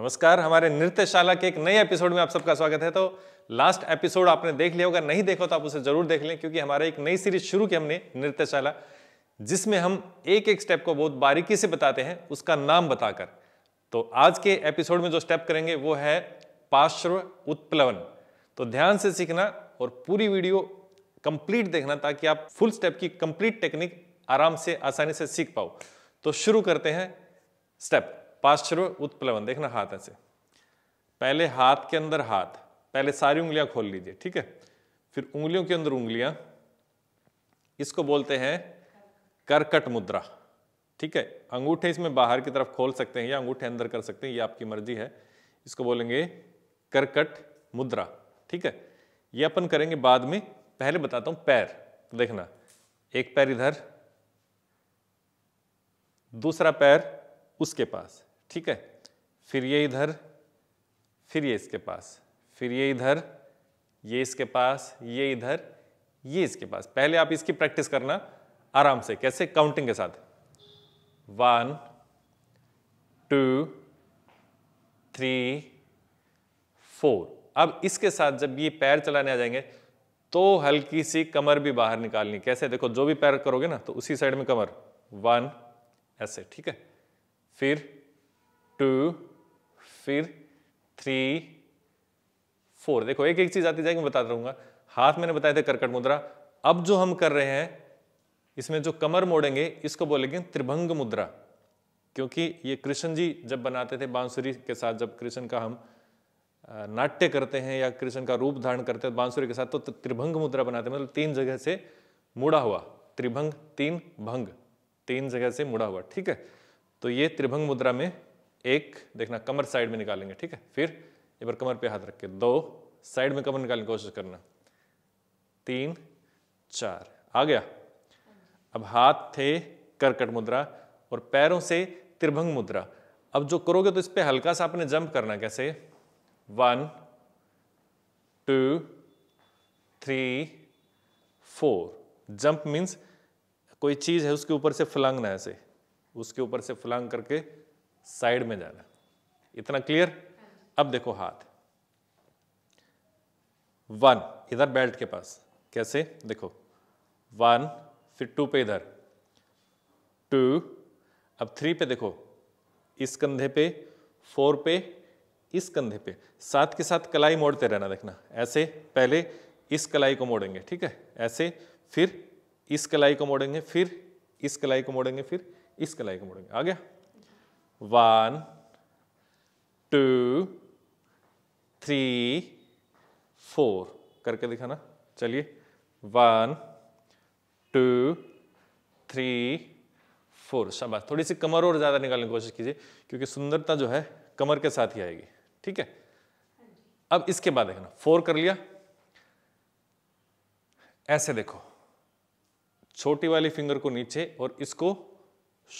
नमस्कार हमारे नृत्यशाला के एक नए एपिसोड में आप सबका स्वागत है तो लास्ट एपिसोड आपने देख लिया होगा नहीं देखो तो आप उसे जरूर देख लें क्योंकि हमारा एक नई सीरीज शुरू की हमने नृत्यशाला जिसमें हम एक एक स्टेप को बहुत बारीकी से बताते हैं उसका नाम बताकर तो आज के एपिसोड में जो स्टेप करेंगे वो है पार्श्व उत्प्लवन तो ध्यान से सीखना और पूरी वीडियो कंप्लीट देखना ताकि आप फुल स्टेप की कंप्लीट टेक्निक आराम से आसानी से सीख पाओ तो शुरू करते हैं स्टेप पाश्चर्व उत्प्लवन देखना हाथ ऐसे पहले हाथ के अंदर हाथ पहले सारी उंगलियां खोल लीजिए ठीक है फिर उंगलियों के अंदर उंगलियां इसको बोलते हैं करकट मुद्रा ठीक है अंगूठे इसमें बाहर की तरफ खोल सकते हैं या अंगूठे अंदर कर सकते हैं ये आपकी मर्जी है इसको बोलेंगे करकट मुद्रा ठीक है ये अपन करेंगे बाद में पहले बताता हूं पैर तो देखना एक पैर इधर दूसरा पैर उसके पास ठीक है फिर ये इधर फिर ये इसके पास फिर ये इधर ये इसके पास ये इधर ये इसके पास पहले आप इसकी प्रैक्टिस करना आराम से कैसे काउंटिंग के साथ वन टू थ्री फोर अब इसके साथ जब ये पैर चलाने आ जाएंगे तो हल्की सी कमर भी बाहर निकालनी कैसे देखो जो भी पैर करोगे ना तो उसी साइड में कमर वन ऐसे ठीक है फिर टू फिर थ्री फोर देखो एक एक चीज आती जाएगी मैं बताता रहूंगा हाथ मैंने बताया था कर्कट मुद्रा अब जो हम कर रहे हैं इसमें जो कमर मोड़ेंगे इसको बोलेंगे त्रिभंग मुद्रा क्योंकि ये कृष्ण जी जब बनाते थे बांसुरी के साथ जब कृष्ण का हम नाट्य करते हैं या कृष्ण का रूप धारण करते हैं बांसुरी के साथ तो त्रिभंग मुद्रा बनाते हैं मतलब तीन जगह से मुड़ा हुआ त्रिभंग तीन भंग तीन जगह से मुड़ा हुआ ठीक है तो ये त्रिभंग मुद्रा में एक देखना कमर साइड में निकालेंगे ठीक है फिर एक बार कमर पे हाथ रख के दो साइड में कमर निकालने की कोशिश करना तीन चार आ गया अब हाथ थे करकट मुद्रा और पैरों से त्रिभंग मुद्रा अब जो करोगे तो इस पर हल्का सा आपने जंप करना कैसे one two three four jump means कोई चीज़ है उसके ऊपर से फलांगना ऐसे उसके ऊपर से फलांग करके साइड में जाना इतना क्लियर अब देखो हाथ वन इधर बेल्ट के पास कैसे देखो वन फिर टू पे इधर टू अब थ्री पे देखो इस कंधे पे फोर पे इस कंधे पे साथ के साथ कलाई मोड़ते रहना देखना ऐसे पहले इस कलाई को मोड़ेंगे ठीक है ऐसे फिर इस कलाई को मोड़ेंगे फिर इस कलाई को मोड़ेंगे फिर इस कलाई को मोड़ेंगे आ गया one, two, three, four करके दिखाना चलिए वन टू थ्री फोर शाबाश थोड़ी सी कमर और ज़्यादा निकालने की कोशिश कीजिए क्योंकि सुंदरता जो है कमर के साथ ही आएगी ठीक है अब इसके बाद देखना फोर कर लिया ऐसे देखो छोटी वाली फिंगर को नीचे और इसको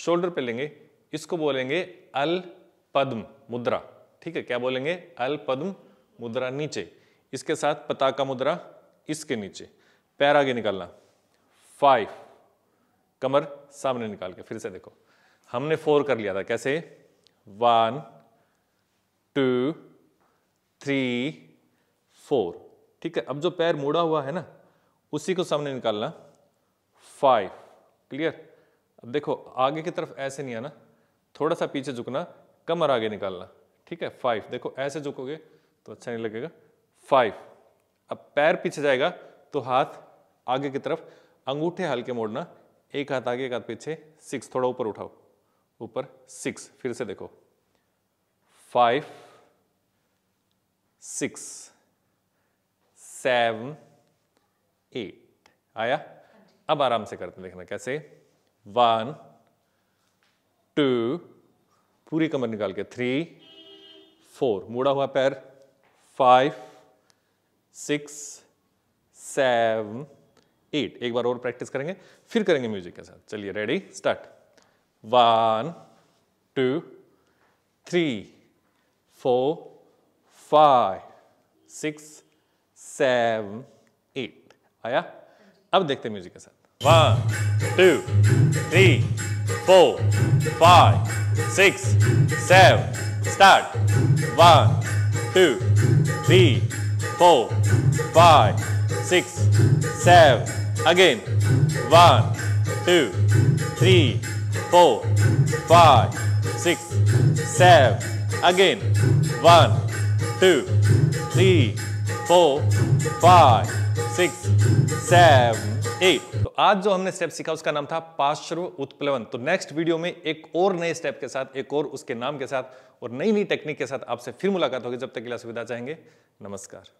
शोल्डर पे लेंगे इसको बोलेंगे अल पद्म मुद्रा ठीक है क्या बोलेंगे अल पद्म मुद्रा नीचे इसके साथ पताका मुद्रा इसके नीचे पैर आगे निकालना फाइव कमर सामने निकाल के फिर से देखो हमने फोर कर लिया था कैसे वन टू थ्री फोर ठीक है अब जो पैर मुड़ा हुआ है ना उसी को सामने निकालना फाइव क्लियर अब देखो आगे की तरफ ऐसे नहीं आना थोड़ा सा पीछे झुकना कमर आगे निकालना ठीक है फाइव देखो ऐसे झुकोगे तो अच्छा नहीं लगेगा फाइव अब पैर पीछे जाएगा तो हाथ आगे की तरफ अंगूठे हल्के मोड़ना एक हाथ आगे एक हाथ पीछे सिक्स थोड़ा ऊपर उठाओ ऊपर सिक्स फिर से देखो फाइव सिक्स सेवन एट आया हाँ अब आराम से करते हैं देखना कैसे वन टू पूरी कमर निकाल के थ्री फोर मुड़ा हुआ पैर फाइव सिक्स सेवन एट एक बार और प्रैक्टिस करेंगे फिर करेंगे म्यूजिक के साथ चलिए ready start one two three four five six seven eight आया अब देखते हैं म्यूजिक के साथ one two three four, five, six, seven. Start. One, two, three, four, five, six, seven. Again. One, two, three, four, five, six, seven. Again. One, two, three, four, five, six, seven, eight. आज जो हमने step सीखा उसका नाम था पार्श्व उत्प्लवन तो next video में एक और नए स्टेप के साथ एक और उसके नाम के साथ और नई नई टेक्निक के साथ आपसे फिर मुलाकात होगी जब तक के लिए सुविधा चाहेंगे नमस्कार